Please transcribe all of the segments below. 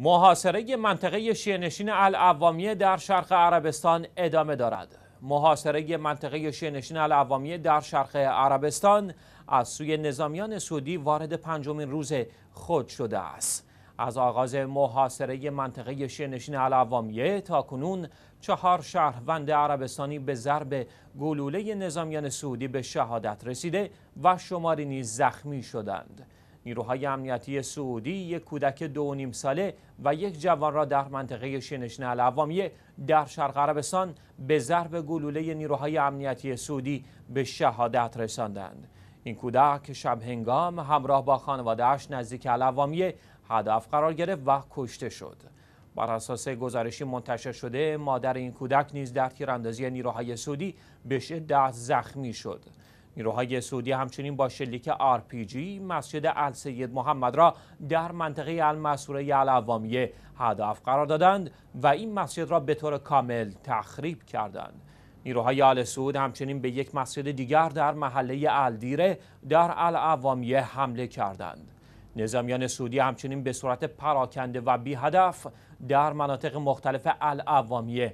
محاصره منطقه شینشین العوامیه در شرق عربستان ادامه دارد. محاصره منطقه شیعه‌نشین العوامیه در شرق عربستان از سوی نظامیان سعودی وارد پنجمین روز خود شده است. از آغاز محاصره منطقه شیعه‌نشین العوامیه تا کنون چهار شهروند عربستانی به ضرب گلوله نظامیان سعودی به شهادت رسیده و شماری نیز زخمی شدند. نیروهای امنیتی سعودی یک کودک دو نیم ساله و یک جوان را در منطقه شنشن العوامیه در شرق عربستان به ضرب گلوله نیروهای امنیتی سعودی به شهادت رساندند این کودک شب هنگام همراه با خانوادهاش نزدیک العوامیه هدف قرار گرفت و کشته شد بر اساس گزارشی منتشر شده مادر این کودک نیز در تیراندازی نیروهای سعودی به شدت زخمی شد نیروهای سعودی همچنین با شلیک RPG مسجد سید محمد را در منطقه المسوره العوامیه هدف قرار دادند و این مسجد را به طور کامل تخریب کردند. نیروهای آل سعود همچنین به یک مسجد دیگر در محله الدیره در العوامیه حمله کردند. نظامیان سعودی همچنین به صورت پراکنده و بی هدف در مناطق مختلف العوامی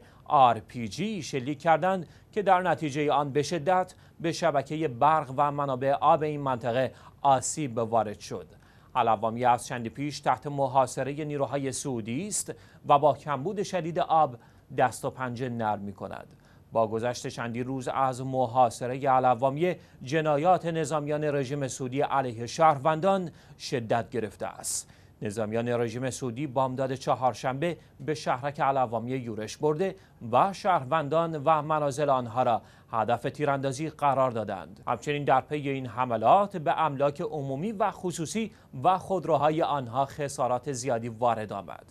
RPG شلیک کردند که در نتیجه آن به شدت به شبکه برق و منابع آب این منطقه آسیب وارد شد. العوامی از چندی پیش تحت محاصره نیروهای سعودی است و با کمبود شدید آب دست و پنجه نرم می کند. با گذشت چندی روز از محاصره علوامی جنایات نظامیان رژیم سعودی علیه شهروندان شدت گرفته است نظامیان رژیم سعودی بامداد چهارشنبه به شهرک علوامی یورش برده و شهروندان و منازل آنها را هدف تیراندازی قرار دادند همچنین در پی این حملات به املاک عمومی و خصوصی و خودروهای آنها خسارات زیادی وارد آمد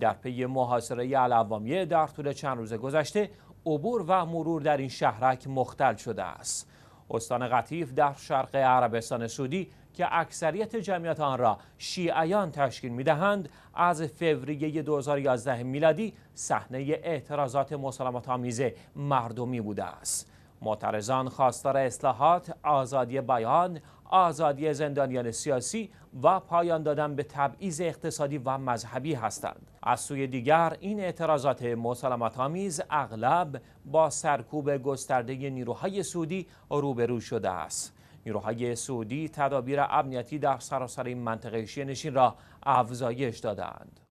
در پی محاصره علوامیه در طول چند روز گذشته عبور و مرور در این شهرک مختل شده است استان قطیف در شرق عربستان سعودی که اکثریت جمعیت آن را شیعیان تشکیل میدهند از فوریه 2011 میلادی صحنه اعتراضات مسالمت آمیز مردمی بوده است معترضان خواستار اصلاحات آزادی بیان آزادی زندانیان سیاسی و پایان دادن به تبعیض اقتصادی و مذهبی هستند از سوی دیگر این اعتراضات مسالمت آمیز اغلب با سرکوب گسترده نیروهای سعودی روبرو شده است نیروهای سعودی تدابیر امنیتی در سراسر این منطقه شیه نشین را افزایش دادند